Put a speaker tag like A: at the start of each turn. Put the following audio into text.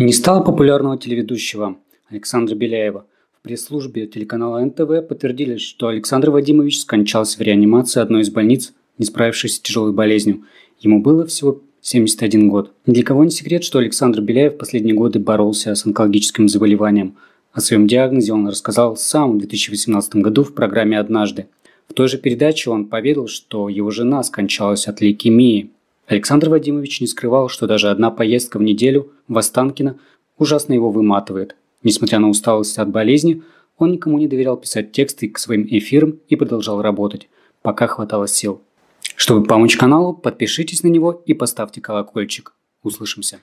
A: Не стало популярного телеведущего Александра Беляева. В пресс-службе телеканала НТВ подтвердили, что Александр Вадимович скончался в реанимации одной из больниц, не справившись с тяжелой болезнью. Ему было всего 71 год. Для кого не секрет, что Александр Беляев в последние годы боролся с онкологическим заболеванием. О своем диагнозе он рассказал сам в 2018 году в программе «Однажды». В той же передаче он поведал, что его жена скончалась от лейкемии. Александр Вадимович не скрывал, что даже одна поездка в неделю в Останкино ужасно его выматывает. Несмотря на усталость от болезни, он никому не доверял писать тексты к своим эфирам и продолжал работать, пока хватало сил. Чтобы помочь каналу, подпишитесь на него и поставьте колокольчик. Услышимся.